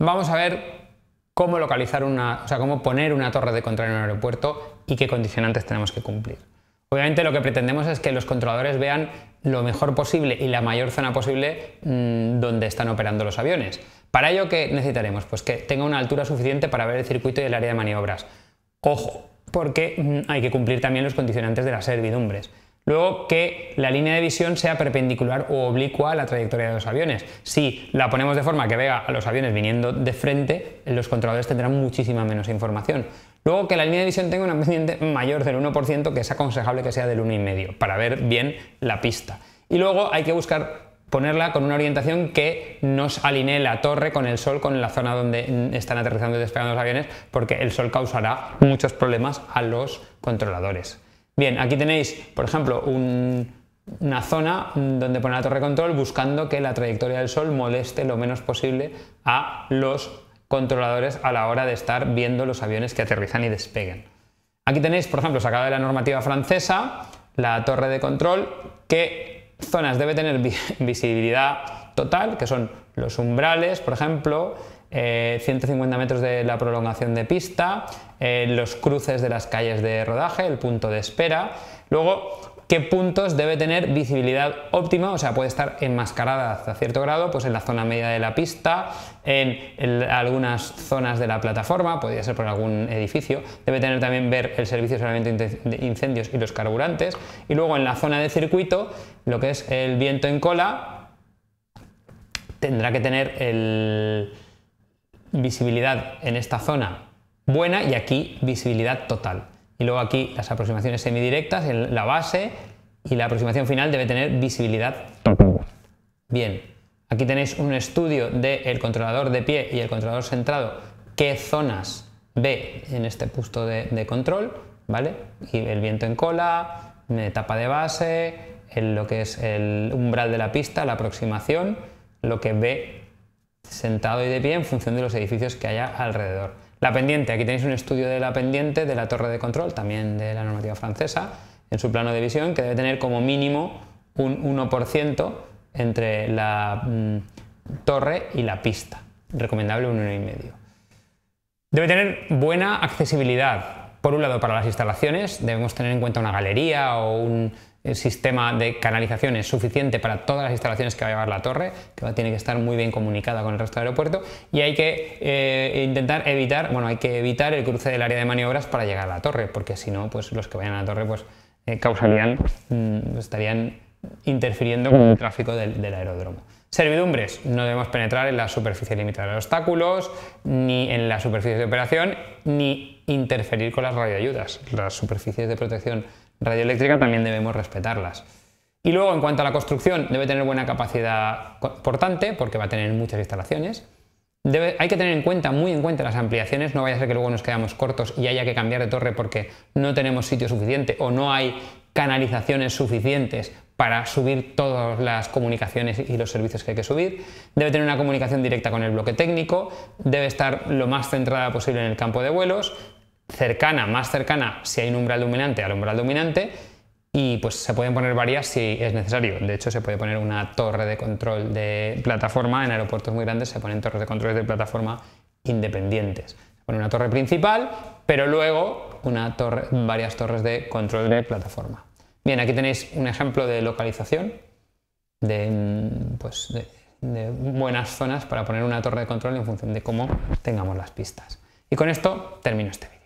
Vamos a ver cómo localizar una, o sea, cómo poner una torre de control en un aeropuerto y qué condicionantes tenemos que cumplir. Obviamente lo que pretendemos es que los controladores vean lo mejor posible y la mayor zona posible mm, donde están operando los aviones. Para ello, ¿qué necesitaremos? Pues que tenga una altura suficiente para ver el circuito y el área de maniobras. Ojo, porque mm, hay que cumplir también los condicionantes de las servidumbres. Luego que la línea de visión sea perpendicular o oblicua a la trayectoria de los aviones. Si la ponemos de forma que vea a los aviones viniendo de frente, los controladores tendrán muchísima menos información. Luego que la línea de visión tenga una pendiente mayor del 1%, que es aconsejable que sea del 1,5% para ver bien la pista. Y luego hay que buscar ponerla con una orientación que nos alinee la torre con el sol, con la zona donde están aterrizando y despegando los aviones, porque el sol causará muchos problemas a los controladores. Bien, aquí tenéis, por ejemplo, una zona donde pone la torre de control buscando que la trayectoria del sol moleste lo menos posible a los controladores a la hora de estar viendo los aviones que aterrizan y despeguen. Aquí tenéis, por ejemplo, sacada de la normativa francesa, la torre de control, qué zonas debe tener visibilidad total, que son los umbrales, por ejemplo, 150 eh, metros de la prolongación de pista, eh, los cruces de las calles de rodaje, el punto de espera. Luego, qué puntos debe tener visibilidad óptima, o sea, puede estar enmascarada hasta cierto grado, pues en la zona media de la pista, en algunas zonas de la plataforma, podría ser por algún edificio, debe tener también ver el servicio de salvamento de incendios y los carburantes, y luego en la zona de circuito, lo que es el viento en cola, tendrá que tener el visibilidad en esta zona buena y aquí visibilidad total. Y luego aquí las aproximaciones semidirectas en la base y la aproximación final debe tener visibilidad total. Bien, aquí tenéis un estudio del el controlador de pie y el controlador centrado, qué zonas ve en este puesto de, control, ¿vale? Y el viento en cola, etapa de base, en lo que es el umbral de la pista, la aproximación, lo que ve sentado y de pie en función de los edificios que haya alrededor. La pendiente, aquí tenéis un estudio de la pendiente de la torre de control, también de la normativa francesa, en su plano de visión, que debe tener como mínimo un 1% entre la mm, torre y la pista, recomendable un 1,5%. Debe tener buena accesibilidad. Por un lado, para las instalaciones debemos tener en cuenta una galería o un el sistema de canalización es suficiente para todas las instalaciones que va a llevar la torre, que va, tiene que estar muy bien comunicada con el resto del aeropuerto, y hay que eh, intentar evitar, bueno, hay que evitar el cruce del área de maniobras para llegar a la torre, porque si no, pues los que vayan a la torre, pues eh, causarían, mm, estarían interfiriendo con el mm. tráfico del, del aeródromo. Servidumbres, no debemos penetrar en la superficie limitada de obstáculos, ni en la superficie de operación, ni interferir con las radioayudas. Las superficies de protección radioeléctrica también debemos respetarlas. Y luego, en cuanto a la construcción, debe tener buena capacidad portante, porque va a tener muchas instalaciones. hay que tener en cuenta, muy en cuenta, las ampliaciones. No vaya a ser que luego nos quedamos cortos y haya que cambiar de torre porque no tenemos sitio suficiente o no hay canalizaciones suficientes para subir todas las comunicaciones y los servicios que hay que subir. Debe tener una comunicación directa con el bloque técnico, debe estar lo más centrada posible en el campo de vuelos, cercana, más cercana, si hay un umbral dominante al umbral dominante, y pues se pueden poner varias si es necesario. De hecho, se puede poner una torre de control de plataforma, en aeropuertos muy grandes se ponen torres de control de plataforma independientes. Se pone una torre principal, pero luego una torre, varias torres de control de plataforma. Bien, aquí tenéis un ejemplo de localización de, pues, de buenas zonas para poner una torre de control en función de cómo tengamos las pistas. Y con esto termino este vídeo.